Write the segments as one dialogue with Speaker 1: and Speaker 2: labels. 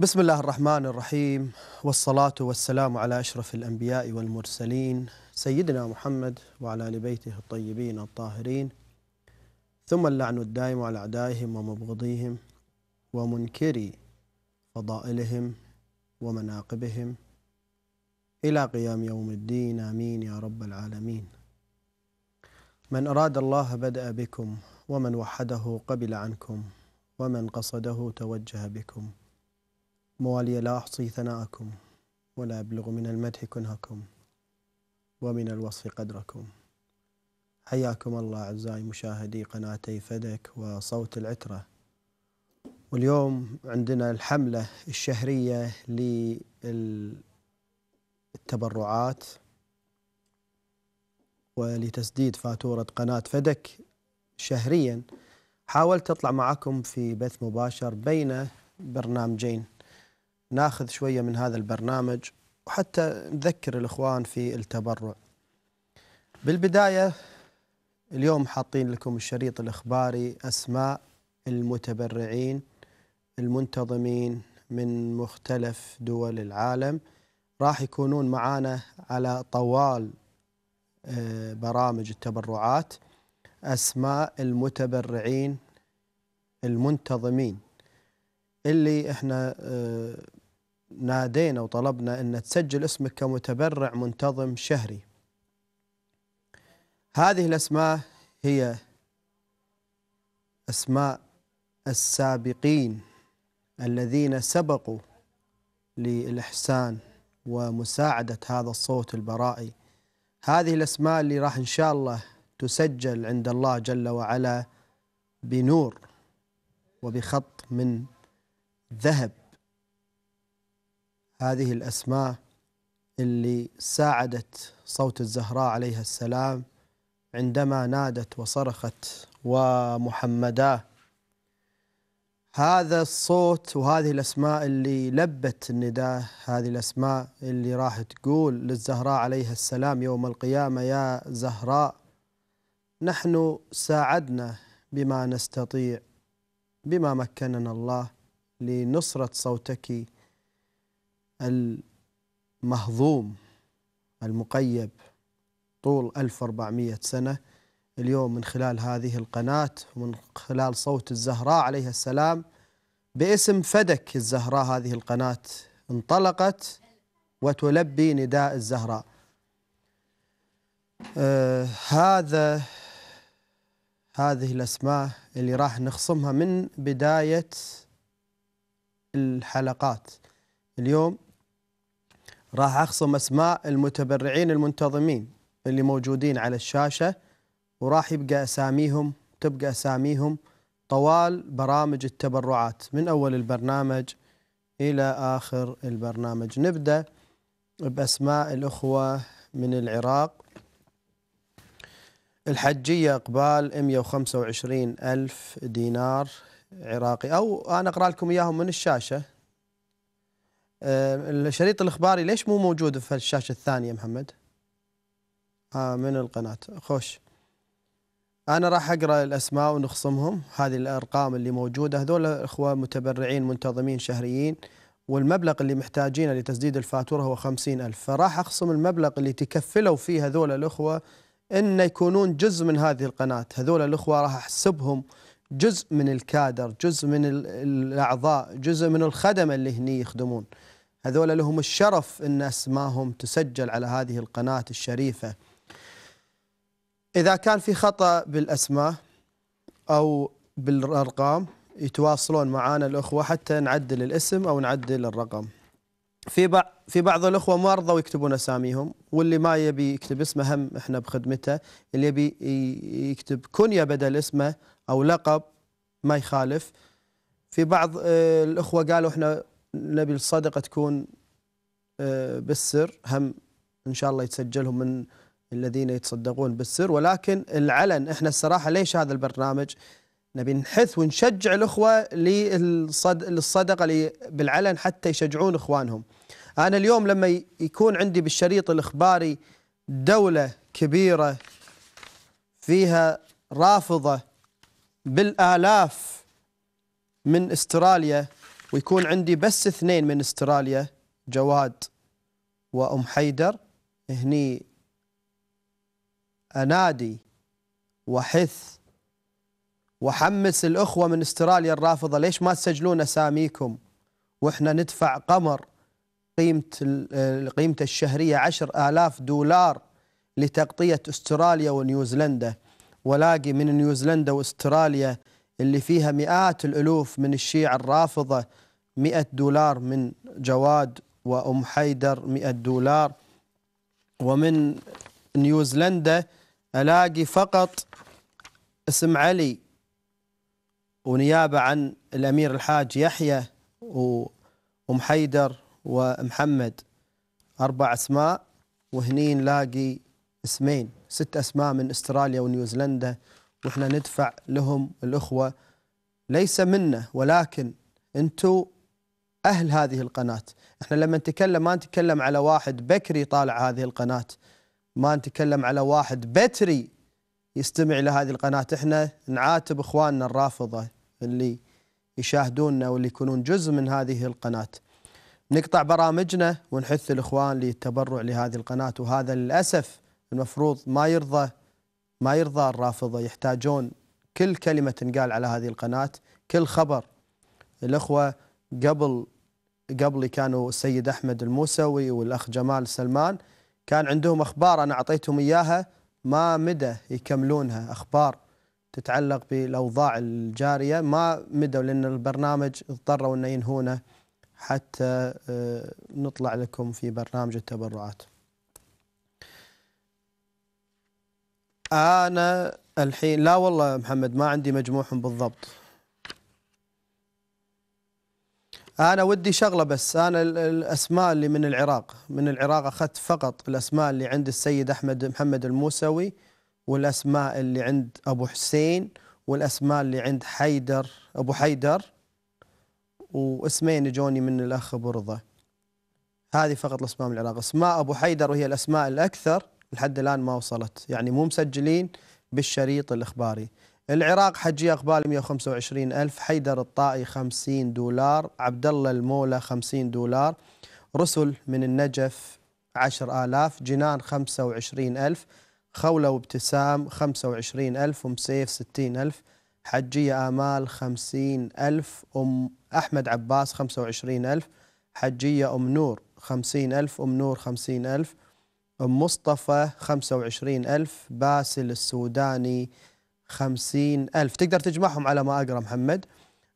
Speaker 1: بسم الله الرحمن الرحيم والصلاة والسلام على أشرف الأنبياء والمرسلين سيدنا محمد وعلى آل بيته الطيبين الطاهرين ثم اللعن الدائم على أعدائهم ومبغضيهم ومنكري فضائلهم ومناقبهم إلى قيام يوم الدين آمين يا رب العالمين من أراد الله بدأ بكم ومن وحده قبل عنكم ومن قصده توجه بكم موالي لا أحصي ثناءكم ولا أبلغ من المدح كنهكم ومن الوصف قدركم حياكم الله أعزائي مشاهدي قناتي فدك وصوت العترة واليوم عندنا الحملة الشهرية للتبرعات ولتسديد فاتورة قناة فدك شهريا حاولت أطلع معكم في بث مباشر بين برنامجين ناخذ شوية من هذا البرنامج وحتى نذكر الإخوان في التبرع بالبداية اليوم حاطين لكم الشريط الإخباري أسماء المتبرعين المنتظمين من مختلف دول العالم راح يكونون معانا على طوال آه، برامج التبرعات أسماء المتبرعين المنتظمين اللي احنا آه، نادينا وطلبنا أن تسجل اسمك كمتبرع منتظم شهري هذه الأسماء هي أسماء السابقين الذين سبقوا للإحسان ومساعدة هذا الصوت البرائي هذه الأسماء اللي راح إن شاء الله تسجل عند الله جل وعلا بنور وبخط من ذهب هذه الأسماء اللي ساعدت صوت الزهراء عليها السلام عندما نادت وصرخت ومحمدا هذا الصوت وهذه الأسماء اللي لبت النداء هذه الأسماء اللي راح تقول للزهراء عليها السلام يوم القيامة يا زهراء نحن ساعدنا بما نستطيع بما مكننا الله لنصرة صوتك المهضوم المقيب طول 1400 سنة اليوم من خلال هذه القناة ومن خلال صوت الزهراء عليها السلام باسم فدك الزهراء هذه القناة انطلقت وتلبي نداء الزهراء آه هذا هذه الأسماء اللي راح نخصمها من بداية الحلقات اليوم راح أخصم أسماء المتبرعين المنتظمين اللي موجودين على الشاشة وراح يبقى أساميهم تبقى أساميهم طوال برامج التبرعات من أول البرنامج إلى آخر البرنامج نبدأ بأسماء الأخوة من العراق الحجية إقبال 125 ألف دينار عراقي أو أنا أقرأ لكم إياهم من الشاشة آه، الشريط الاخباري ليش مو موجود في الشاشه الثانيه محمد؟ آه من القناه خوش انا راح اقرا الاسماء ونخصمهم هذه الارقام اللي موجوده هذول اخوه متبرعين منتظمين شهريين والمبلغ اللي محتاجينه لتسديد الفاتوره هو خمسين ألف فراح اخصم المبلغ اللي تكفلوا فيه هذول الاخوه ان يكونون جزء من هذه القناه هذول الاخوه راح احسبهم جزء من الكادر جزء من الاعضاء جزء من الخدمه اللي هني يخدمون هذول لهم الشرف أن أسماهم تسجل على هذه القناة الشريفة إذا كان في خطأ بالأسماء أو بالأرقام يتواصلون معنا الأخوة حتى نعدل الاسم أو نعدل الرقم في في بعض الأخوة ما رضوا يكتبون أساميهم واللي ما يبي يكتب اسمه هم إحنا بخدمته اللي يبي يكتب كنية بدل اسمه أو لقب ما يخالف في بعض آه، الأخوة قالوا إحنا نبي الصدقة تكون آه، بالسر هم إن شاء الله يتسجلهم من الذين يتصدقون بالسر ولكن العلن إحنا الصراحة ليش هذا البرنامج نبي نحث ونشجع الأخوة للصدقة بالعلن حتى يشجعون إخوانهم أنا اليوم لما يكون عندي بالشريط الإخباري دولة كبيرة فيها رافضة بالآلاف من استراليا ويكون عندي بس اثنين من استراليا جواد وأم حيدر هني أنادي وحث وحمس الأخوة من استراليا الرافضة ليش ما تسجلون أساميكم وإحنا ندفع قمر قيمة قيمته الشهرية 10000 دولار لتغطية استراليا ونيوزيلندا ولاقي من نيوزيلندا واستراليا اللي فيها مئات الألوف من الشيعة الرافضة 100 دولار من جواد وأم حيدر 100 دولار ومن نيوزيلندا ألاقي فقط اسم علي ونيابة عن الأمير الحاج يحيى وأم حيدر ومحمد أربع أسماء وهني نلاقي اسمين ست أسماء من أستراليا ونيوزيلندا واحنا ندفع لهم الاخوه ليس منا ولكن انتم اهل هذه القناه، احنا لما نتكلم ما نتكلم على واحد بكري طالع هذه القناه ما نتكلم على واحد بتري يستمع الى هذه القناه، احنا نعاتب اخواننا الرافضه اللي يشاهدوننا واللي يكونون جزء من هذه القناه. نقطع برامجنا ونحث الاخوان للتبرع لهذه القناه وهذا للاسف المفروض ما يرضى ما يرضى الرافضة يحتاجون كل كلمة تنقال على هذه القناة كل خبر الأخوة قبل قبل كانوا السيد أحمد الموسوي والأخ جمال سلمان كان عندهم أخبار أنا أعطيتهم إياها ما مدى يكملونها أخبار تتعلق بالأوضاع الجارية ما مدوا لأن البرنامج اضطروا أن ينهونه حتى آه، نطلع لكم في برنامج التبرعات انا الحين لا والله محمد ما عندي مجموعهم بالضبط انا ودي شغله بس انا الاسماء اللي من العراق من العراق اخذت فقط الاسماء اللي عند السيد احمد محمد الموسوي والاسماء اللي عند ابو حسين والاسماء اللي عند حيدر ابو حيدر واسمين جوني من الاخ ابو رضا هذه فقط الاسماء من العراق اسماء ابو حيدر وهي الاسماء الاكثر لحد الآن ما وصلت يعني مو مسجلين بالشريط الإخباري العراق حجية أقبال 125 ألف حيدر الطائي 50 دولار عبد الله المولى 50 دولار رسل من النجف 10000 جنان 25000 خولة وابتسام 25000 أم سيف 60000 حجية آمال 50000 أم أحمد عباس 25000 حجية أم نور 50000 أم نور 50000 مصطفى 25000 باسل السوداني 50000 تقدر تجمعهم على ما أقرأ محمد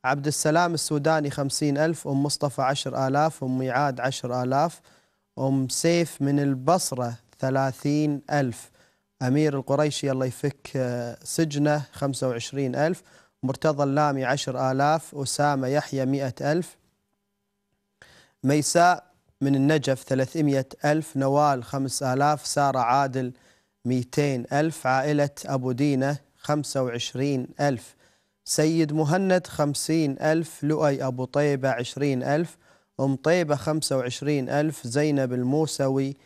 Speaker 1: عبد السلام السوداني 50000 أم مصطفى 10000 أم ميعاد 10000 أم سيف من البصرة 30000 أمير القريشي الله يفك آه، سجنه 25000 مرتضى اللامي 10000 أسامة يحيى 100000 ميساء من النجف 300 ألف نوال 5 ألاف سارة عادل 200 ألف عائلة أبو دينة 25 ألف سيد مهند 50 ألف لؤي أبو طيبة 20 ألف أم طيبة 25 ألف زينب الموسوي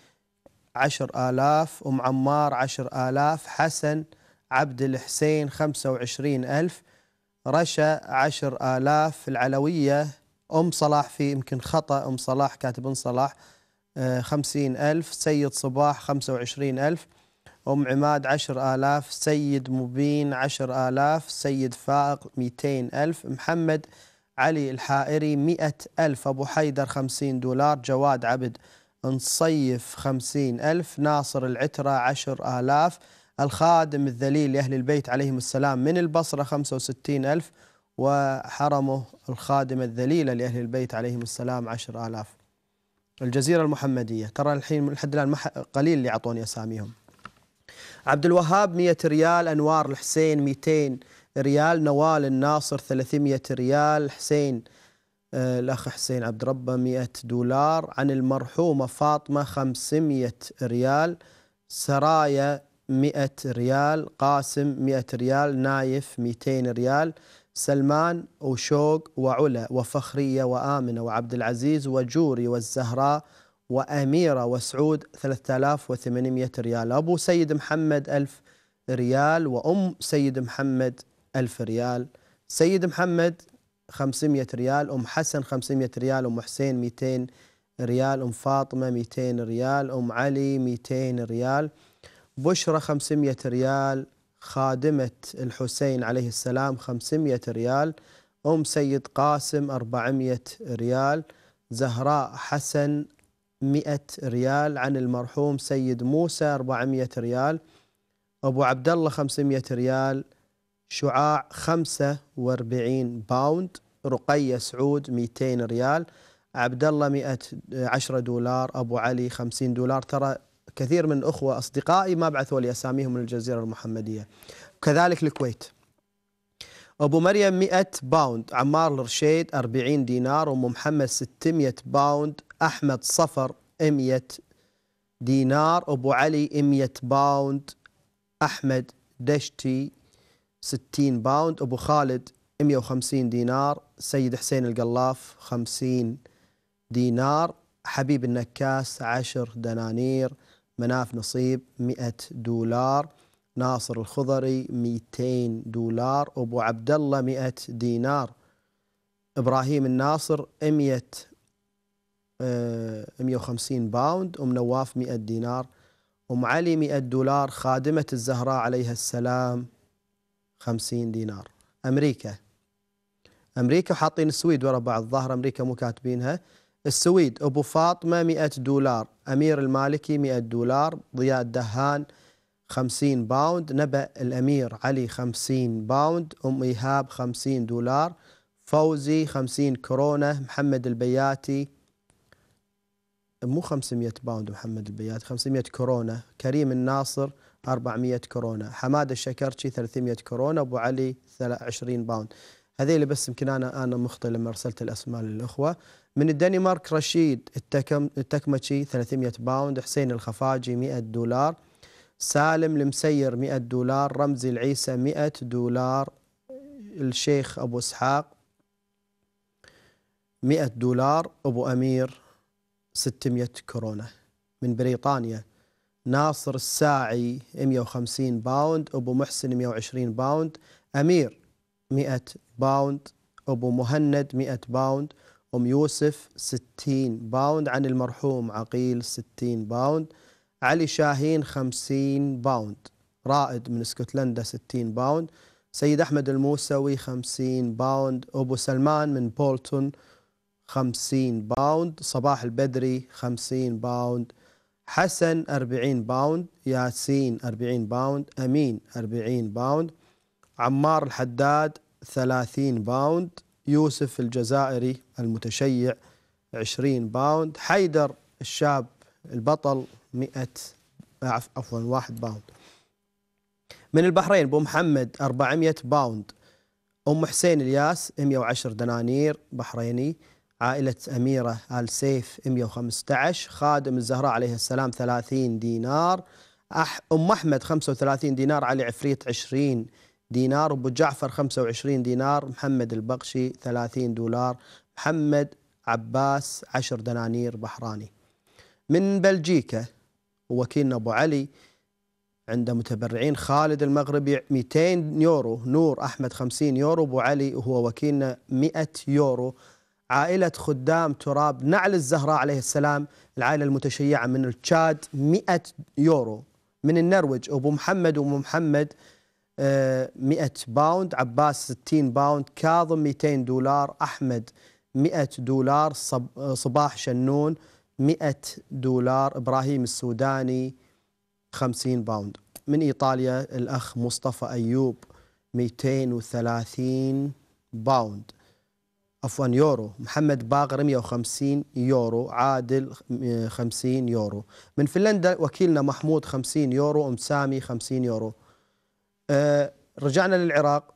Speaker 1: 10 آلاف أم عمار 10 آلاف حسن عبد الحسين 25 ألف رشا 10 آلاف العلوية أم صلاح في يمكن خطأ أم صلاح كاتب أم صلاح آه، خمسين ألف سيد صباح خمسة وعشرين ألف أم عماد عشر آلاف سيد مبين عشر آلاف سيد فائق ميتين ألف محمد علي الحائري مئة ألف أبو حيدر خمسين دولار جواد عبد نصيف خمسين ألف ناصر العترة عشر آلاف الخادم الذليل لأهل البيت عليهم السلام من البصرة خمسة وستين ألف وحرمه الخادمة الذليلة لأهل البيت عليهم السلام عشر آلاف الجزيرة المحمدية ترى الحين لحد الآن قليل اللي أعطوني أساميهم عبد الوهاب 100 ريال أنوار الحسين 200 ريال نوال الناصر 300 ريال حسين آه، الأخ حسين عبد ربه 100 دولار عن المرحومة فاطمة 500 ريال سرايا 100 ريال قاسم 100 ريال نايف 200 ريال سلمان وشوق وعلا وفخرية وآمنة وعبد العزيز وجوري والزهراء وأميرة وسعود 3800 ريال أبو سيد محمد 1000 ريال وأم سيد محمد 1000 ريال سيد محمد 500 ريال أم حسن 500 ريال أم حسين 200 ريال أم فاطمة 200 ريال أم علي 200 ريال بشرة 500 ريال خادمة الحسين عليه السلام 500 ريال أم سيد قاسم 400 ريال زهراء حسن 100 ريال عن المرحوم سيد موسى 400 ريال أبو عبد الله 500 ريال شعاع 45 باوند رقية سعود 200 ريال عبد الله 110 دولار أبو علي 50 دولار ترى كثير من أخوة أصدقائي ما بعثوا لي أساميهم من الجزيرة المحمدية كذلك الكويت أبو مريم 100 باوند عمار الرشيد 40 دينار أم محمد 600 باوند أحمد صفر 100 دينار أبو علي 100 باوند أحمد دشتي 60 باوند أبو خالد 150 دينار سيد حسين القلاف 50 دينار حبيب النكاس 10 دنانير مناف نصيب 100 دولار ناصر الخضري 200 دولار أبو عبد الله 100 دينار إبراهيم الناصر 100 150 آه، باوند أم نواف 100 دينار أم علي 100 دولار خادمة الزهراء عليها السلام 50 دينار أمريكا أمريكا حاطين السويد ورا بعض ظاهر أمريكا مو كاتبينها السويد أبو فاطمة 100 دولار أمير المالكي 100 دولار ضياء الدهان 50 باوند نبأ الأمير علي 50 باوند أم إيهاب 50 دولار فوزي 50 كورونا محمد البياتي مو 500 باوند محمد البيات 500 كورونا كريم الناصر 400 كورونا حماد الشكرشي 300 كورونا أبو علي 20 باوند هذه اللي بس يمكن أنا أنا مخطئ لما أرسلت الأسماء للأخوة من الدنمارك رشيد التكم التكمتشي 300 باوند حسين الخفاجي 100 دولار سالم المسير 100 دولار رمزي العيسى 100 دولار الشيخ أبو إسحاق 100 دولار أبو أمير 600 كورونا من بريطانيا ناصر الساعي 150 باوند أبو محسن 120 باوند أمير 100 باوند أبو مهند 100 باوند أم يوسف 60 باوند عن المرحوم عقيل 60 باوند علي شاهين 50 باوند رائد من اسكتلندا 60 باوند سيد أحمد الموسوي 50 باوند أبو سلمان من بولتون 50 باوند صباح البدري 50 باوند حسن 40 باوند ياسين 40 باوند أمين 40 باوند عمار الحداد 30 باوند يوسف الجزائري المتشيع 20 باوند حيدر الشاب البطل 100 عفوا 1 باوند من البحرين ابو محمد 400 باوند أم حسين الياس 110 دنانير بحريني عائلة أميرة آل سيف 115 خادم الزهراء عليه السلام 30 دينار أم أحمد 35 دينار علي عفريت 20 دينار أبو جعفر 25 دينار محمد البقشي 30 دولار محمد عباس 10 دنانير بحراني من بلجيكا وكيلنا أبو علي عند متبرعين خالد المغربي 200 يورو نور أحمد 50 يورو أبو علي وهو وكيلنا 100 يورو عائلة خدام تراب نعل الزهراء عليه السلام العائلة المتشيعة من التشاد 100 يورو من النرويج أبو محمد وأم محمد 100 آه، باوند عباس 60 باوند كاظم 200 دولار أحمد 100 دولار صباح شنون 100 دولار إبراهيم السوداني 50 باوند من إيطاليا الأخ مصطفى أيوب 230 باوند عفوا يورو محمد باقر 150 يورو عادل 50 يورو من فنلندا وكيلنا محمود 50 يورو أم سامي 50 يورو آه، رجعنا للعراق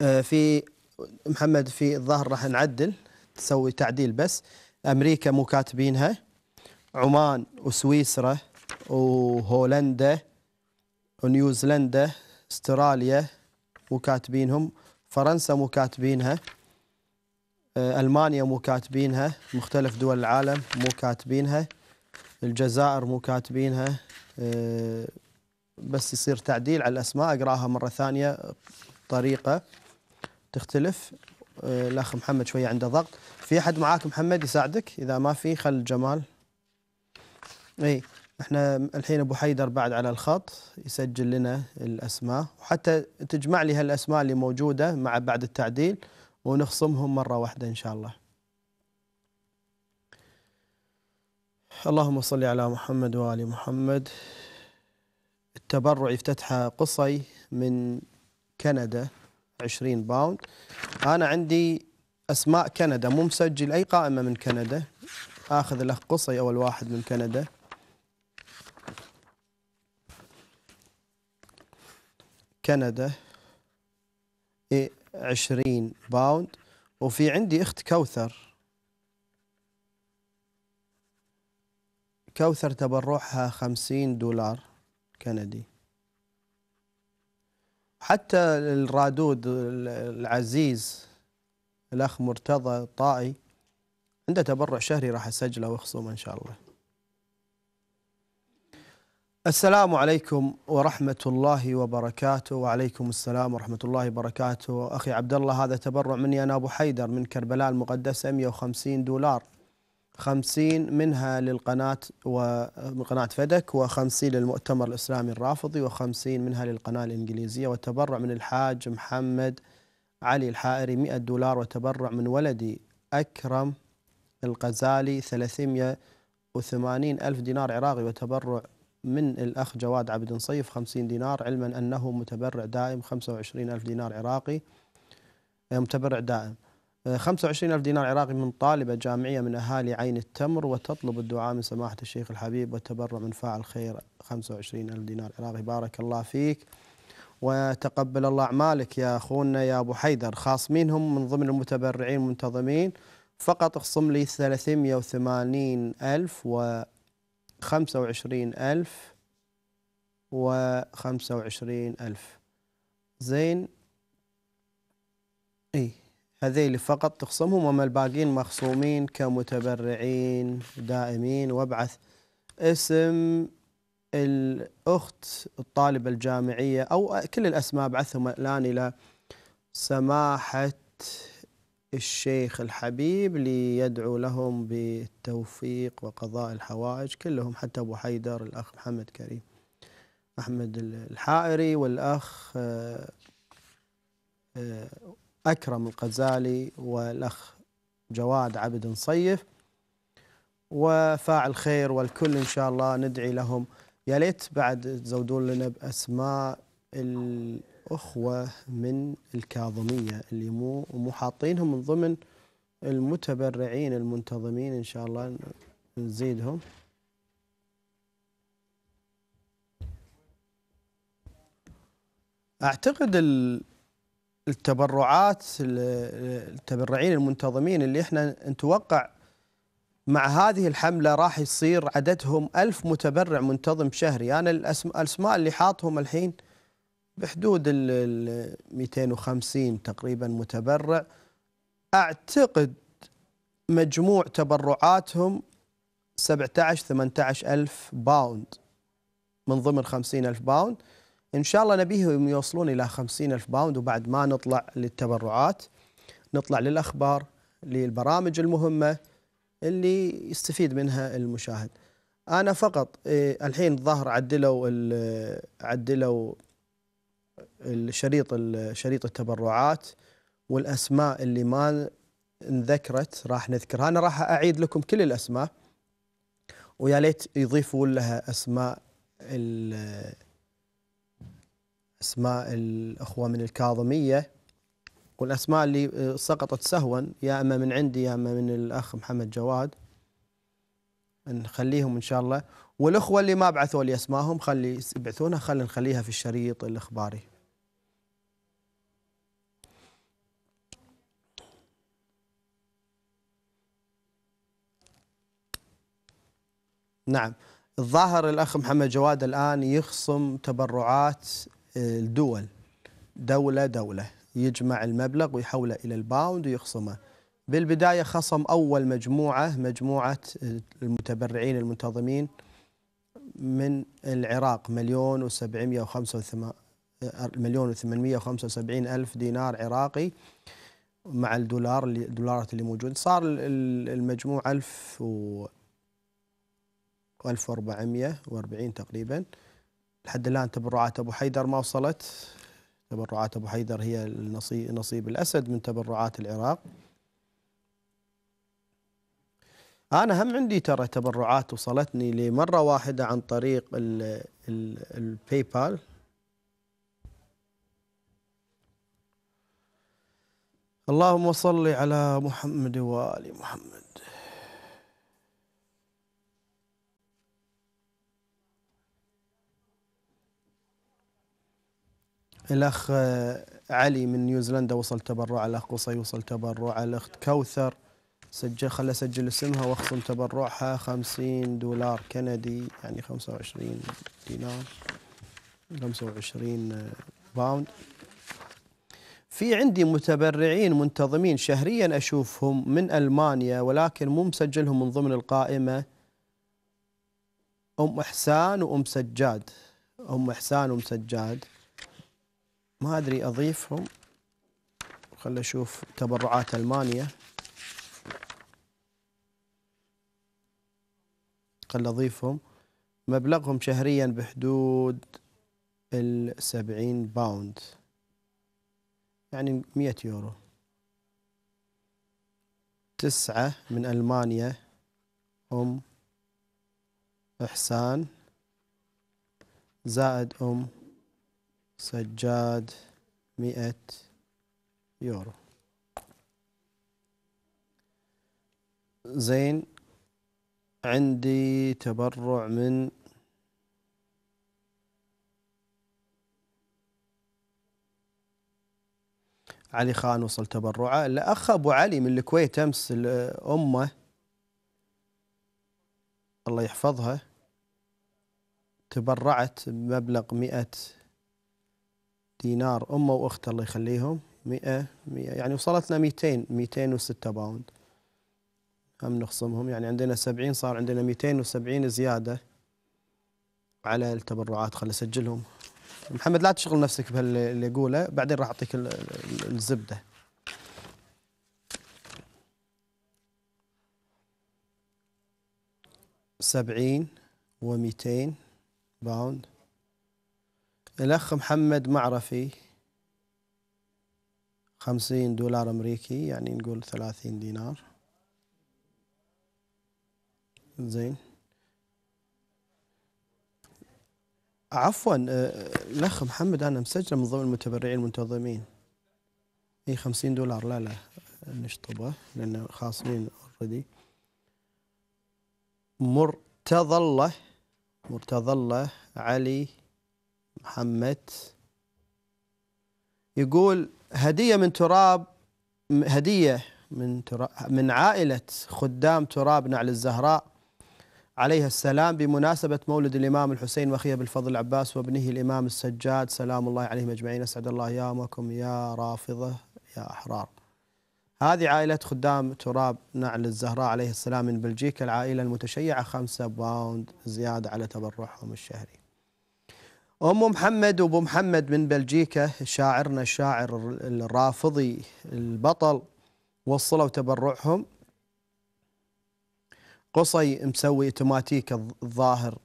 Speaker 1: آه، في محمد في الظهر راح نعدل تسوي تعديل بس امريكا مو كاتبينها عمان وسويسرا وهولندا ونيوزيلندا استراليا مو كاتبينهم فرنسا مو كاتبينها آه، المانيا مو كاتبينها مختلف دول العالم مو كاتبينها الجزائر مو كاتبينها بس يصير تعديل على الاسماء اقراها مره ثانيه طريقه تختلف آه، الاخ محمد شويه عنده ضغط في احد معاك محمد يساعدك اذا ما في خل جمال اي احنا الحين ابو حيدر بعد على الخط يسجل لنا الاسماء وحتى تجمع لي هالاسماء اللي موجوده مع بعد التعديل ونخصمهم مره واحده ان شاء الله اللهم صل على محمد وال محمد التبرع يفتتحها قصي من كندا 20 باوند أنا عندي أسماء كندا مو مسجل أي قائمة من كندا آخذ الأخ قصي أول واحد من كندا كندا 20 إيه، باوند وفي عندي أخت كوثر كوثر تبرعها 50 دولار كندي حتى الرادود العزيز الأخ مرتضى الطائي عنده تبرع شهري راح أسجله واخصمه إن شاء الله السلام عليكم ورحمة الله وبركاته وعليكم السلام ورحمة الله وبركاته أخي عبد الله هذا تبرع مني أنا أبو حيدر من كربلاء المقدسة 150 دولار 50 منها للقناة وقناة فدك و50 للمؤتمر الإسلامي الرافضي و50 منها للقناة الإنجليزية وتبرع من الحاج محمد علي الحائري 100 دولار وتبرع من ولدي أكرم الغزالي 380 ألف دينار عراقي وتبرع من الأخ جواد عبد نصيف 50 دينار علما أنه متبرع دائم 25 ألف دينار عراقي متبرع دائم 25 آه، ألف دينار عراقي من طالبة جامعية من أهالي عين التمر وتطلب الدعاء من سماحة الشيخ الحبيب والتبرع من فاعل خير 25 ألف دينار عراقي بارك الله فيك وتقبل الله أعمالك يا أخونا يا أبو حيدر خاص منهم من ضمن المتبرعين المنتظمين فقط اخصم لي 380 ألف و 25 ألف و 25 ألف زين إيه هذيل فقط تخصمهم وما الباقيين مخصومين كمتبرعين دائمين وابعث اسم الأخت الطالبة الجامعية أو كل الأسماء ابعثهم الآن إلى سماحة الشيخ الحبيب ليدعو لهم بالتوفيق وقضاء الحوائج كلهم حتى أبو حيدر الأخ محمد كريم أحمد الحائري والأخ آه، آه، أكرم القزالي والأخ جواد عبد نصيف وفاعل خير والكل إن شاء الله ندعي لهم يا ليت بعد تزودون لنا بأسماء الأخوة من الكاظمية اللي مو مو حاطينهم من ضمن المتبرعين المنتظمين إن شاء الله نزيدهم أعتقد ال التبرعات التبرعين المنتظمين اللي احنا نتوقع مع هذه الحملة راح يصير عددهم ألف متبرع منتظم شهري أنا الأسماء اللي حاطهم الحين بحدود ال 250 تقريبا متبرع أعتقد مجموع تبرعاتهم 17 18 ألف باوند من ضمن 50 ألف باوند إن شاء الله نبيهم يوصلون إلى خمسين ألف باوند وبعد ما نطلع للتبرعات نطلع للأخبار للبرامج المهمة اللي يستفيد منها المشاهد أنا فقط إيه، الحين الظاهر عدلوا عدلوا الشريط شريط التبرعات والأسماء اللي ما انذكرت راح نذكرها أنا راح أعيد لكم كل الأسماء ويا ليت يضيفوا لها أسماء أسماء الأخوة من الكاظمية والأسماء اللي آه، سقطت سهوا يا أما من عندي يا أما من الأخ محمد جواد نخليهم إن شاء الله والأخوة اللي ما بعثوا لي أسمائهم خلي يبعثونها خلي نخليها في الشريط الإخباري نعم الظاهر الأخ محمد جواد الآن يخصم تبرعات الدول دولة دولة يجمع المبلغ ويحوله إلى الباوند ويخصمه بالبداية خصم أول مجموعة مجموعة المتبرعين المنتظمين من العراق مليون وسبعمية وخمسة وثمان مليون وثمانمية وخمسة وسبعين ألف دينار عراقي مع الدولار اللي الدولارات اللي موجود صار المجموع ألف و 1440 تقريبا لحد الآن تبرعات أبو حيدر ما وصلت تبرعات أبو حيدر هي نصيب الأسد من تبرعات العراق أنا هم عندي ترى تبرعات وصلتني لمرة واحدة عن طريق الباي بال اللهم صل على محمد وآل محمد الأخ آه، علي من نيوزيلندا وصل تبرع الأخ قصي وصل تبرع الأخت كوثر سجل خلى أسجل اسمها وأخصم تبرعها 50 دولار كندي يعني 25 دينار 25 آه، باوند في عندي متبرعين منتظمين شهريا أشوفهم من ألمانيا ولكن مو مسجلهم من ضمن القائمة أم إحسان وأم سجاد أم إحسان وأم سجاد ما أدري أضيفهم خل أشوف تبرعات ألمانيا خل أضيفهم مبلغهم شهريا بحدود السبعين باوند يعني مية يورو تسعة من ألمانيا هم إحسان زائد أم سجاد مئة يورو زين عندي تبرع من علي خان وصل تبرعه الأخ أبو علي من الكويت أمس أمه الله يحفظها تبرعت بمبلغ مئة دينار امه واخته الله يخليهم 100 100 يعني وصلت لنا 200 206 باوند هم نخصمهم يعني عندنا 70 صار عندنا 270 زياده على التبرعات خل اسجلهم محمد لا تشغل نفسك باللي اقوله بعدين راح اعطيك الزبده سبعين ومئتين باوند الأخ محمد معرفي خمسين دولار أمريكي يعني نقول ثلاثين دينار زين عفوا آه، الأخ محمد أنا مسجله من ضمن المتبرعين المنتظمين اي 50 دولار لا لا نشطبه لأن خاصين اوريدي مرتضى الله مرتضى الله علي محمد يقول هدية من تراب هدية من تراب من عائلة خدام تراب نعل الزهراء عليها السلام بمناسبة مولد الإمام الحسين وأخيه بالفضل العباس وابنه الإمام السجاد سلام الله عليهم أجمعين أسعد الله أيامكم يا رافضة يا أحرار هذه عائلة خدام تراب نعل الزهراء عليه السلام من بلجيكا العائلة المتشيعة خمسة باوند زيادة على تبرعهم الشهري أم محمد وأبو محمد من بلجيكا شاعرنا الشاعر الرافضي البطل وصلوا تبرعهم قصي مسوي اوتوماتيك الظاهر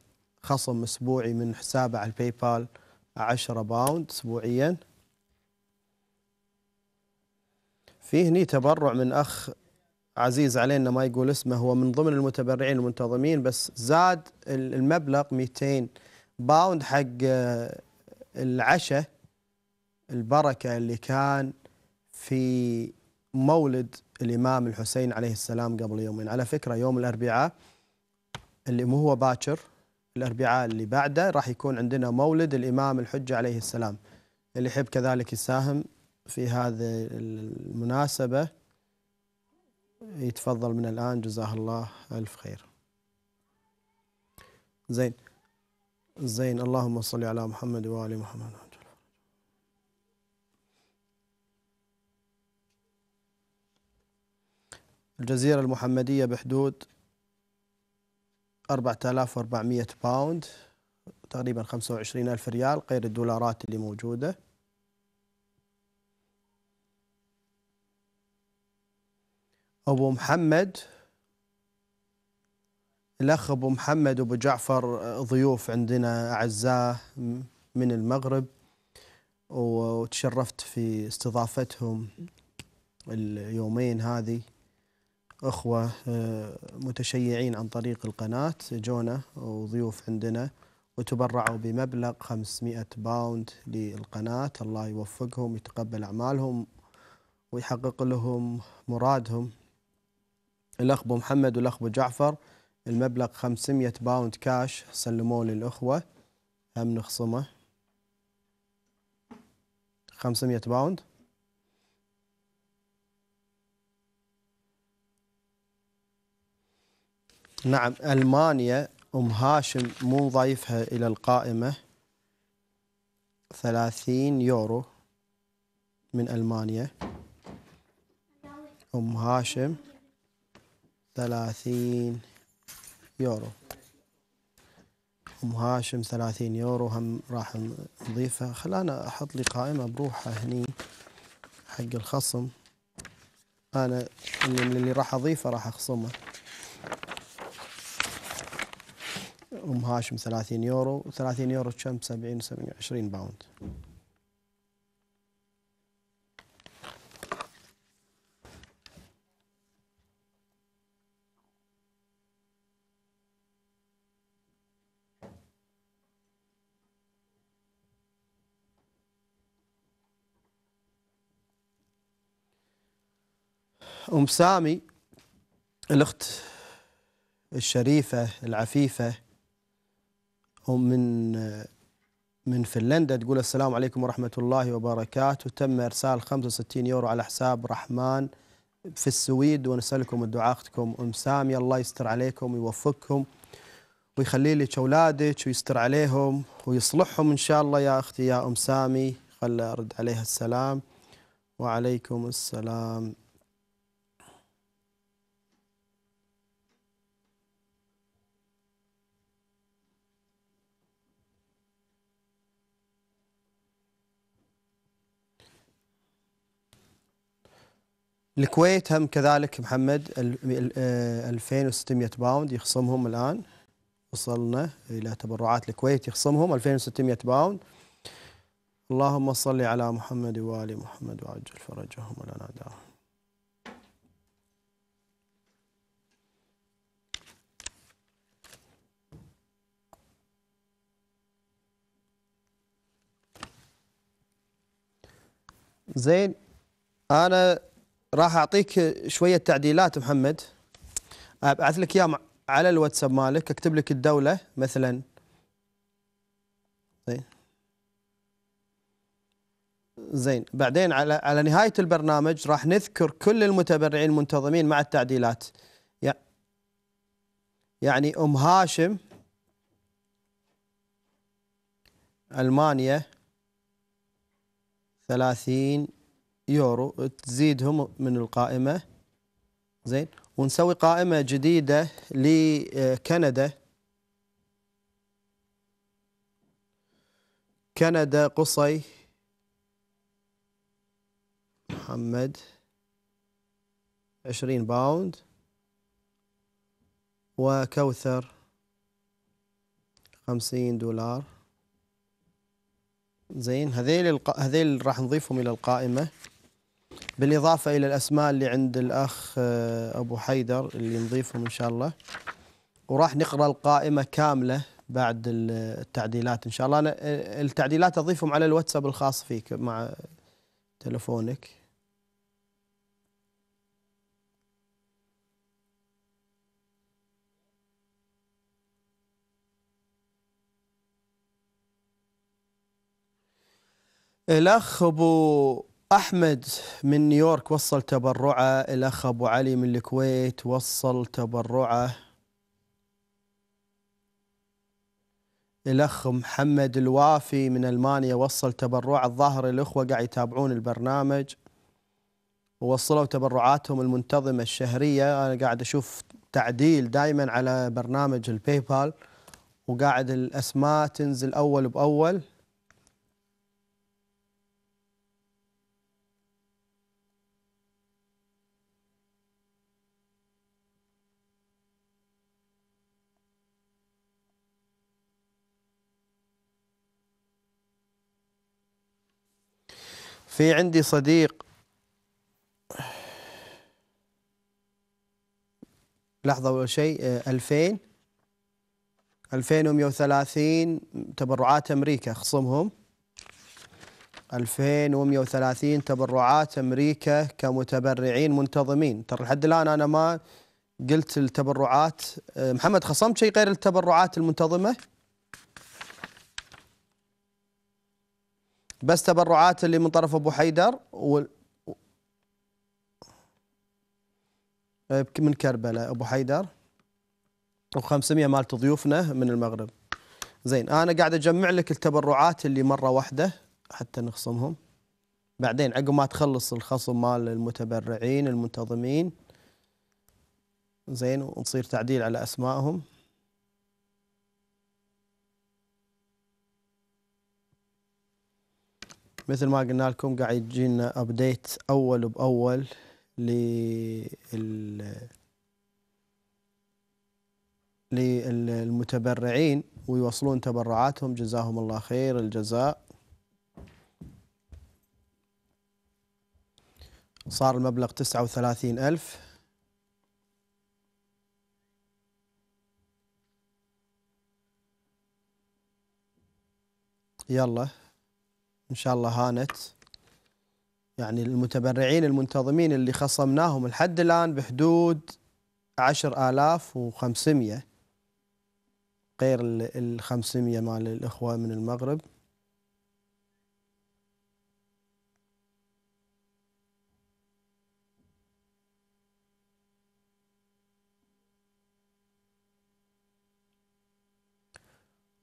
Speaker 1: خصم اسبوعي من حسابه على الباي بال 10 باوند اسبوعيا في هني تبرع من اخ عزيز علينا ما يقول اسمه هو من ضمن المتبرعين المنتظمين بس زاد المبلغ 200 باوند حق آه، العشاء البركة اللي كان في مولد الإمام الحسين عليه السلام قبل يومين على فكرة يوم الأربعاء اللي مو هو باكر الأربعاء اللي بعده راح يكون عندنا مولد الإمام الحجة عليه السلام اللي يحب كذلك يساهم في هذه المناسبة يتفضل من الآن جزاه الله ألف خير زين زين اللهم صل على محمد وآل محمد الجزيرة المحمدية بحدود 4400 باوند تقريبا 25 ألف ريال غير الدولارات اللي موجودة أبو محمد الأخ أبو محمد وأبو جعفر آه، ضيوف عندنا أعزاء من المغرب وتشرفت في استضافتهم اليومين هذه أخوة آه، متشيعين عن طريق القناة جونا وضيوف عندنا وتبرعوا بمبلغ 500 باوند للقناة الله يوفقهم ويتقبل أعمالهم ويحقق لهم مرادهم الأخ أبو محمد والأخ أبو جعفر المبلغ 500 باوند كاش سلموه للأخوة هم نخصمه 500 باوند نعم ألمانيا أم هاشم مو ضايفها إلى القائمة 30 يورو من ألمانيا أم هاشم يورو يورو ام هاشم 30 يورو هم راح نضيفها خلانا احط لي قائمه بروحها هني حق الخصم انا من اللي راح اضيفه راح اخصمه ام هاشم 30 يورو 30 يورو كم 70 70 20 باوند أم سامي الأخت الشريفة العفيفة هم من من فنلندا تقول السلام عليكم ورحمة الله وبركاته تم إرسال 65 يورو على حساب رحمن في السويد ونسألكم الدعاء أختكم أم سامي الله يستر عليكم ويوفقكم ويخلي لك أولادك ويستر عليهم ويصلحهم إن شاء الله يا أختي يا أم سامي خل أرد عليها السلام وعليكم السلام الكويت هم كذلك محمد 2600 آه، باوند يخصمهم الآن وصلنا إلى تبرعات الكويت يخصمهم 2600 باوند اللهم صل على محمد وآل محمد وعجل فرجهم ولا ناداهم زين أنا راح اعطيك شويه تعديلات محمد ابعث لك اياهم على الواتساب مالك اكتب لك الدوله مثلا زين زين بعدين على على نهايه البرنامج راح نذكر كل المتبرعين المنتظمين مع التعديلات يعني ام هاشم المانيا ثلاثين يورو تزيدهم من القائمة زين ونسوي قائمة جديدة لكندا كندا قصي محمد عشرين باوند وكوثر خمسين دولار زين هذيل الق... هذيل راح نضيفهم إلى القائمة بالإضافة إلى الأسماء اللي عند الأخ آه، أبو حيدر اللي نضيفهم إن شاء الله وراح نقرأ القائمة كاملة بعد التعديلات إن شاء الله أنا آه، التعديلات أضيفهم على الواتساب الخاص فيك مع تلفونك الأخ أبو أحمد من نيويورك وصل تبرعه الأخ أبو علي من الكويت وصل تبرعه الأخ محمد الوافي من ألمانيا وصل تبرع الظاهر الأخوة قاعد يتابعون البرنامج ووصلوا تبرعاتهم المنتظمة الشهرية أنا قاعد أشوف تعديل دائما على برنامج الباي بال وقاعد الأسماء تنزل أول بأول في عندي صديق لحظة أول شيء 2000 آه، 2130 تبرعات أمريكا خصمهم 2130 تبرعات أمريكا كمتبرعين منتظمين ترى لحد الآن أنا ما قلت التبرعات آه، محمد خصمت شيء غير التبرعات المنتظمة؟ بس تبرعات اللي من طرف ابو حيدر و من كربلاء ابو حيدر و500 مالت ضيوفنا من المغرب زين انا قاعد اجمع لك التبرعات اللي مره واحده حتى نخصمهم بعدين عقب ما تخلص الخصم مال المتبرعين المنتظمين زين ونصير تعديل على اسمائهم مثل ما قلنا لكم قاعد يجينا ابديت اول باول لل للمتبرعين ويوصلون تبرعاتهم جزاهم الله خير الجزاء صار المبلغ تسعة وثلاثين ألف يلا إن شاء الله هانت يعني المتبرعين المنتظمين اللي خصمناهم لحد الآن بحدود 10500 غير ال 500 مال الإخوة من المغرب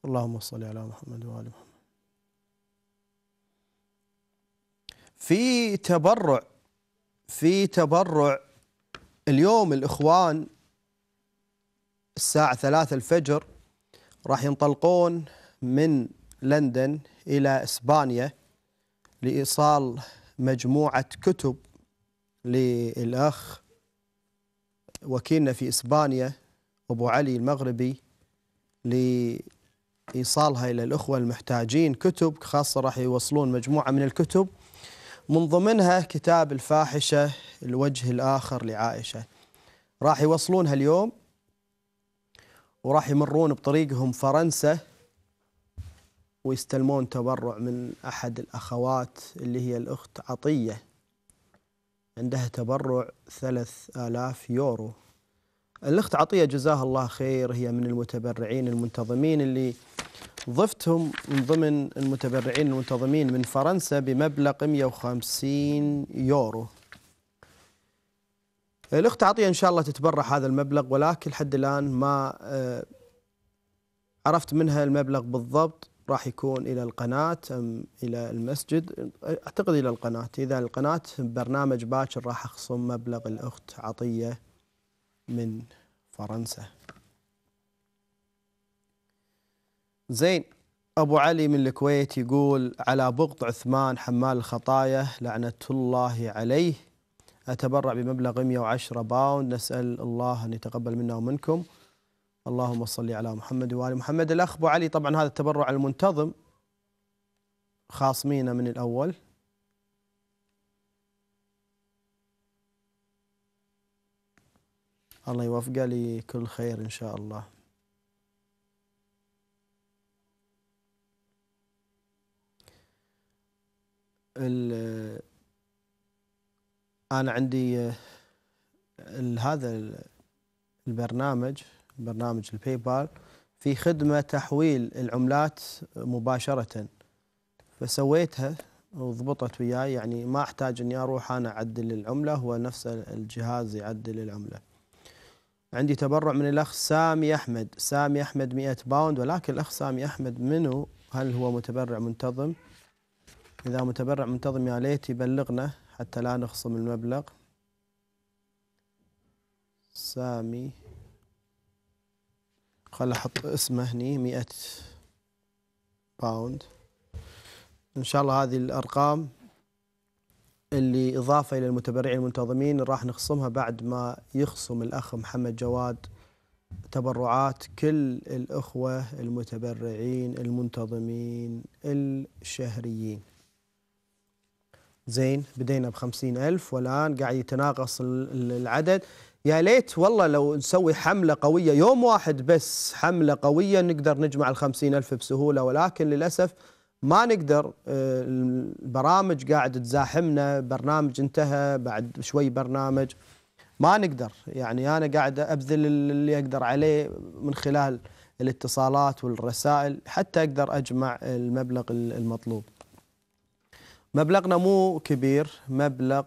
Speaker 1: اللهم صل على محمد وآل محمد في تبرع في تبرع اليوم الإخوان الساعة ثلاثة الفجر راح ينطلقون من لندن إلى إسبانيا لإيصال مجموعة كتب للأخ وكيلنا في إسبانيا أبو علي المغربي لإيصالها إلى الأخوة المحتاجين كتب خاصة راح يوصلون مجموعة من الكتب من ضمنها كتاب الفاحشة الوجه الآخر لعائشة راح يوصلونها اليوم وراح يمرون بطريقهم فرنسا ويستلمون تبرع من أحد الأخوات اللي هي الأخت عطية عندها تبرع ثلاث آلاف يورو الأخت عطية جزاها الله خير هي من المتبرعين المنتظمين اللي ضفتهم من ضمن المتبرعين المنتظمين من فرنسا بمبلغ 150 يورو الأخت عطية إن شاء الله تتبرع هذا المبلغ ولكن لحد الآن ما آه، عرفت منها المبلغ بالضبط راح يكون إلى القناة أم إلى المسجد أعتقد إلى القناة إذا القناة برنامج باكر راح أخصم مبلغ الأخت عطية من فرنسا زين أبو علي من الكويت يقول على بغض عثمان حمال الخطايا لعنة الله عليه أتبرع بمبلغ 110 باوند نسأل الله أن يتقبل منا ومنكم اللهم صل على محمد وآل محمد الأخ أبو علي طبعا هذا التبرع المنتظم خاصمينا من الأول الله يوفقه لكل خير إن شاء الله انا عندي هذا البرنامج برنامج الباي بال في خدمه تحويل العملات مباشره فسويتها وضبطت وياي يعني ما احتاج اني اروح انا اعدل العمله هو نفس الجهاز يعدل العمله. عندي تبرع من الاخ سامي احمد، سامي احمد 100 باوند ولكن الاخ سامي احمد منو؟ هل هو متبرع منتظم؟ إذا متبرع منتظم يا ليت يبلغنا حتى لا نخصم المبلغ سامي خل أحط اسمه هني مئة باوند إن شاء الله هذه الأرقام اللي إضافة إلى المتبرعين المنتظمين راح نخصمها بعد ما يخصم الأخ محمد جواد تبرعات كل الأخوة المتبرعين المنتظمين الشهريين زين بدينا بخمسين ألف والآن قاعد يتناقص العدد يا ليت والله لو نسوي حملة قوية يوم واحد بس حملة قوية نقدر نجمع الخمسين ألف بسهولة ولكن للأسف ما نقدر آه، البرامج قاعد تزاحمنا برنامج انتهى بعد شوي برنامج ما نقدر يعني أنا قاعد أبذل اللي أقدر عليه من خلال الاتصالات والرسائل حتى أقدر أجمع المبلغ المطلوب مبلغنا مو كبير مبلغ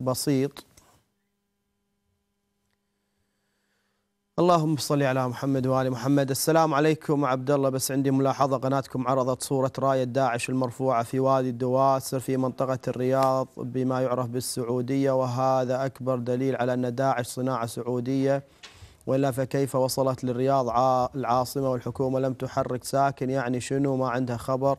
Speaker 1: بسيط اللهم صل على محمد وآل محمد السلام عليكم عبد الله بس عندي ملاحظة قناتكم عرضت صورة راية داعش المرفوعة في وادي الدواسر في منطقة الرياض بما يعرف بالسعودية وهذا أكبر دليل على أن داعش صناعة سعودية وإلا فكيف وصلت للرياض العاصمة والحكومة لم تحرك ساكن يعني شنو ما عندها خبر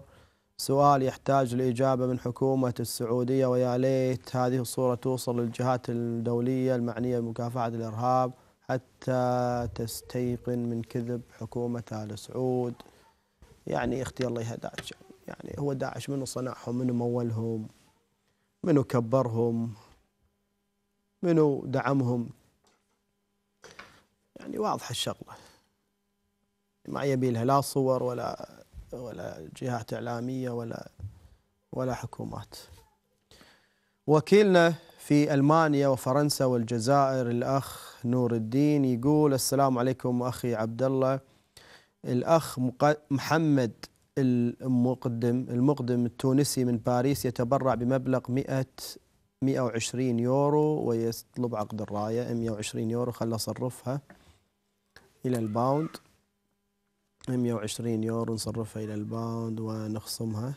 Speaker 1: سؤال يحتاج لإجابة من حكومة السعودية ويا ليت هذه الصورة توصل للجهات الدولية المعنية بمكافحة الإرهاب حتى تستيقن من كذب حكومة آل سعود يعني اختي الله يهداك يعني هو داعش منو صنعهم منو مولهم منو كبرهم منو دعمهم يعني واضحة الشغلة ما يبي لها لا صور ولا ولا جهات إعلامية ولا ولا حكومات وكيلنا في ألمانيا وفرنسا والجزائر الأخ نور الدين يقول السلام عليكم أخي عبد الله الأخ محمد المقدم المقدم التونسي من باريس يتبرع بمبلغ 100 120 يورو ويطلب عقد الراية 120 يورو خل أصرفها إلى الباوند 120 يورو نصرفها إلى الباوند ونخصمها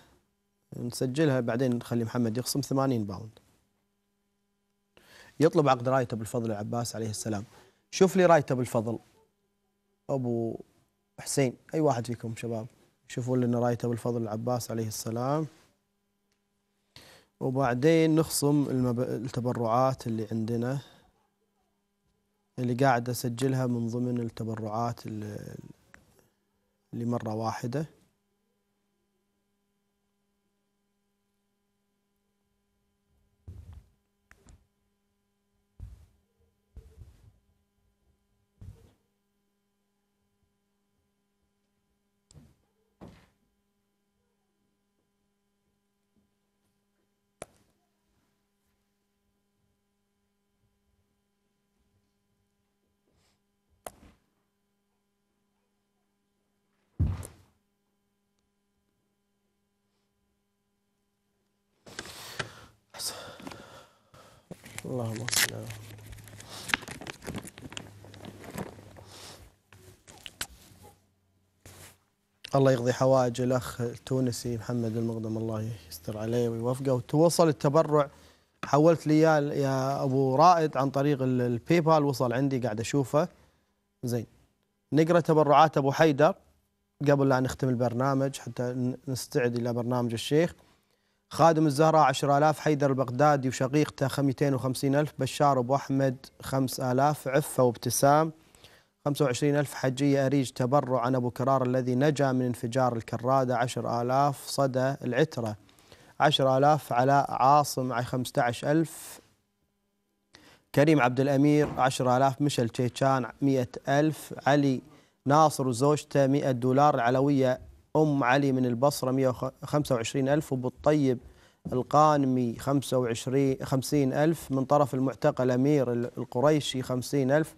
Speaker 1: نسجلها بعدين نخلي محمد يخصم 80 باوند يطلب عقد رايته بالفضل العباس عليه السلام شوف لي رايته بالفضل أبو حسين أي واحد فيكم شباب شوفوا لنا رايته بالفضل العباس عليه السلام وبعدين نخصم المب... التبرعات اللي عندنا اللي قاعد أسجلها من ضمن التبرعات اللي لمرة واحدة اللهم صل على الله يقضي حوائج الاخ التونسي محمد المقدم الله يستر عليه ويوفقه وتوصل التبرع حولت لي يا ابو رائد عن طريق البي بال وصل عندي قاعد اشوفه زين نقرا تبرعات ابو حيدر قبل لا نختم البرنامج حتى نستعد الى برنامج الشيخ خادم الزهراء 10000 حيدر البغدادي وشقيقته 250000 بشار أبو أحمد 5000 عفة وابتسام 25000 حجية أريج تبرع عن أبو كرار الذي نجا من انفجار الكرادة 10000 صدى العترة 10000 علاء عاصم 15000 كريم عبد الأمير 10000 مشل تشيشان 100000 علي ناصر وزوجته 100 دولار العلوية أم علي من البصرة 125 ألف أبو الطيب القانمي 25 50 ألف من طرف المعتقل الأمير القريشي 50 ألف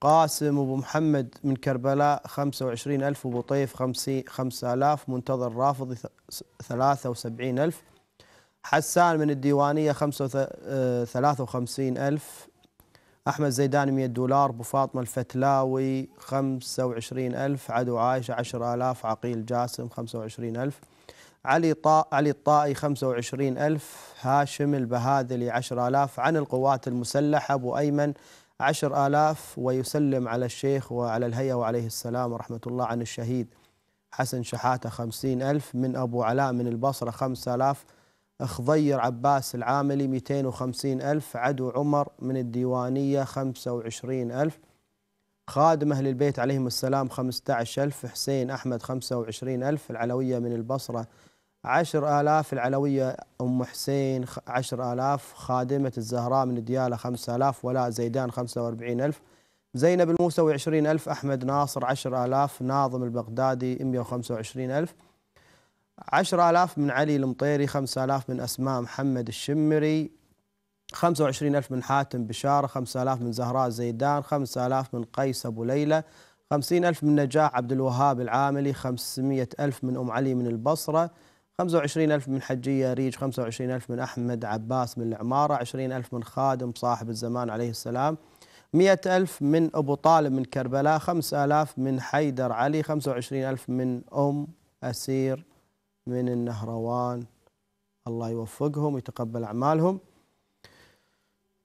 Speaker 1: قاسم أبو محمد من كربلاء 25 ألف أبو طيف 5000 منتظر رافض 73 ألف حسان من الديوانية 53 آه، ألف أحمد زيدان 100 دولار أبو فاطمة الفتلاوي 25000 عدو عائشة 10000 عقيل جاسم 25000 علي طا علي الطائي 25000 هاشم البهاذلي 10000 عن القوات المسلحة أبو أيمن 10000 ويسلم على الشيخ وعلى الهيئة وعليه السلام ورحمة الله عن الشهيد حسن شحاتة 50000 من أبو علاء من البصرة 5000 خضير عباس العاملي 250 ألف عدو عمر من الديوانية 25 ألف خادم أهل البيت عليهم السلام 15 ألف حسين أحمد 25 ألف العلوية من البصرة 10 آلاف العلوية أم حسين 10 آلاف خادمة الزهراء من الديالة 5 آلاف ولاء زيدان 45 ألف زينب الموسوي 20 ألف أحمد ناصر 10 آلاف ناظم البغدادي 125 ألف عشر آلاف من علي المطيري خمسة آلاف من أسماء محمد الشمري خمسة وعشرين ألف من حاتم بشارة خمسة آلاف من زهراء زيدان خمسة آلاف من قيس أبو ليلى خمسين ألف من نجاح عبد الوهاب العاملي خمسمية ألف من أم علي من البصرة خمسة وعشرين ألف من حجية ريج خمسة وعشرين ألف من أحمد عباس من العمارة عشرين ألف من خادم صاحب الزمان عليه السلام مئة ألف من أبو طالب من كربلاء خمسة آلاف من حيدر علي خمسة وعشرين ألف من أم أسير من النهروان الله يوفقهم ويتقبل أعمالهم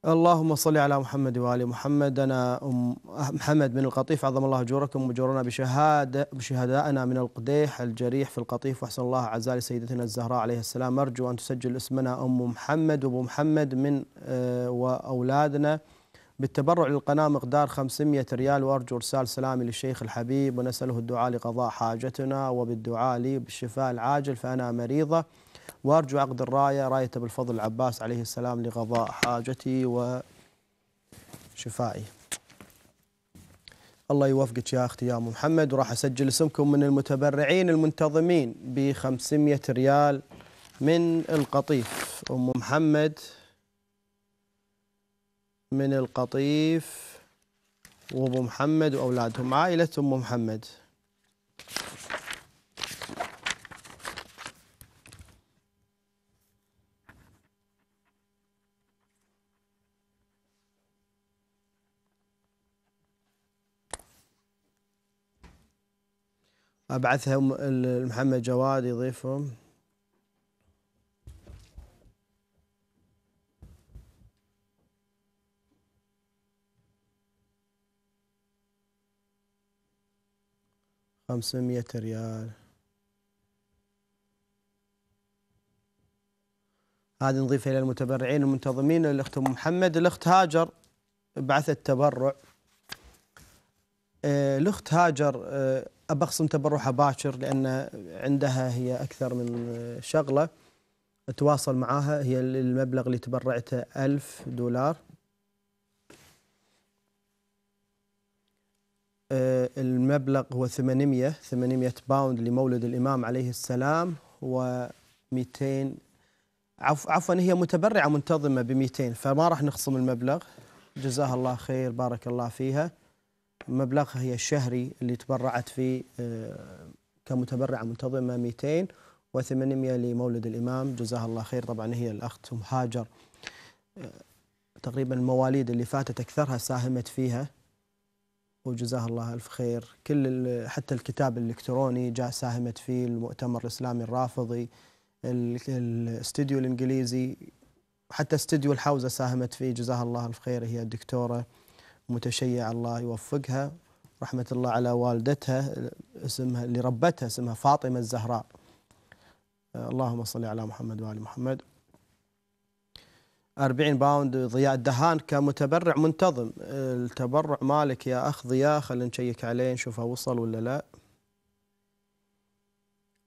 Speaker 1: اللهم صل على محمد وآل محمد أنا أم محمد من القطيف عظم الله أجوركم وجورنا بشهادة بشهدائنا من القديح الجريح في القطيف وأحسن الله عزاء لسيدتنا الزهراء عليه السلام أرجو أن تسجل اسمنا أم محمد وأبو محمد من آه، وأولادنا بالتبرع للقناة مقدار 500 ريال وأرجو إرسال سلامي للشيخ الحبيب ونسأله الدعاء لقضاء حاجتنا وبالدعاء لي بالشفاء العاجل فأنا مريضة وأرجو عقد الراية راية بالفضل العباس عليه السلام لقضاء حاجتي وشفائي الله يوفقك يا أختي يا أم محمد وراح أسجل اسمكم من المتبرعين المنتظمين ب 500 ريال من القطيف أم محمد من القطيف وابو محمد واولادهم عائله ام محمد ابعثهم محمد جواد يضيفهم 500 ريال هذه نضيفها إلى المتبرعين المنتظمين الأخت أم محمد الأخت هاجر بعثت تبرع آه، الأخت هاجر آه، أبخصم تبرعها باكر لأن عندها هي أكثر من آه، شغلة أتواصل معاها هي المبلغ اللي تبرعته ألف دولار آه، المبلغ هو 800 800 باوند لمولد الإمام عليه السلام و200 عفوا عفوا هي متبرعة منتظمة ب 200 فما راح نخصم المبلغ جزاها الله خير بارك الله فيها مبلغها هي الشهري اللي تبرعت فيه آه، كمتبرعة منتظمة 200 و800 لمولد الإمام جزاها الله خير طبعا هي الأخت أم هاجر آه، تقريبا المواليد اللي فاتت أكثرها ساهمت فيها وجزاه الله الف خير كل حتى الكتاب الالكتروني جاء ساهمت فيه المؤتمر الاسلامي الرافضي الاستديو الانجليزي حتى استديو الحوزه ساهمت فيه جزاها الله الف خير هي الدكتوره متشيعه الله يوفقها رحمه الله على والدتها اسمها اللي ربتها اسمها فاطمه الزهراء اللهم صل على محمد وال محمد 40 باوند ضياء الدهان كمتبرع منتظم التبرع مالك يا اخ ضياء خلينا نشيك عليه نشوفه وصل ولا لا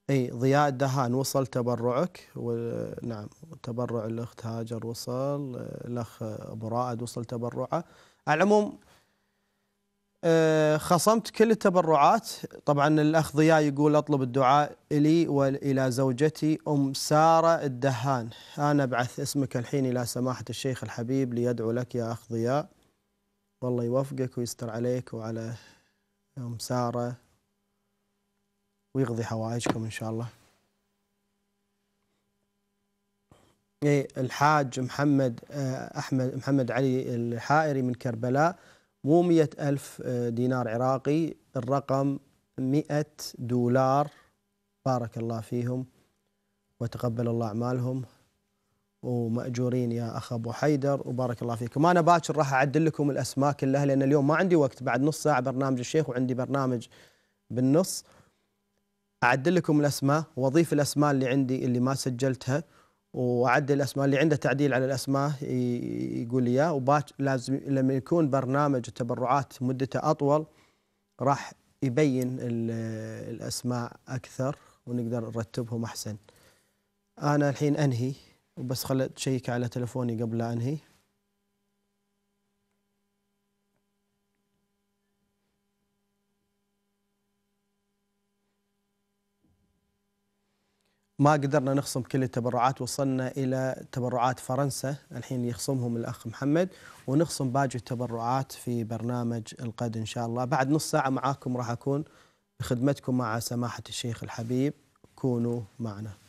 Speaker 1: اي ضياء الدهان وصل تبرعك ونعم تبرع الاخت هاجر وصل الاخ ابو رائد وصل تبرعه على العموم آه، خصمت كل التبرعات طبعا الاخ ضياء يقول اطلب الدعاء لي والى زوجتي ام ساره الدهان انا ابعث اسمك الحين الى سماحه الشيخ الحبيب ليدعو لك يا اخ ضياء والله يوفقك ويستر عليك وعلى ام ساره ويقضي حوائجكم ان شاء الله إيه، الحاج محمد آه، احمد محمد علي الحائري من كربلاء مو مية ألف آه، دينار عراقي الرقم مئة دولار بارك الله فيهم وتقبل الله أعمالهم ومأجورين يا أخ أبو حيدر وبارك الله فيكم أنا باكر راح أعدل لكم الأسماء كلها لأن اليوم ما عندي وقت بعد نص ساعة برنامج الشيخ وعندي برنامج بالنص أعدل لكم الأسماء وأضيف الأسماء اللي عندي اللي ما سجلتها واعدل الاسماء اللي عنده تعديل على الاسماء يقول لي اياه لازم لما يكون برنامج التبرعات مدته اطول راح يبين الاسماء اكثر ونقدر نرتبهم احسن. انا الحين انهي وبس خلت تشيك على تلفوني قبل لا انهي. ما قدرنا نخصم كل التبرعات وصلنا الى تبرعات فرنسا الحين يخصمهم الاخ محمد ونخصم باقي التبرعات في برنامج القد ان شاء الله بعد نص ساعه معاكم راح اكون بخدمتكم مع سماحه الشيخ الحبيب كونوا معنا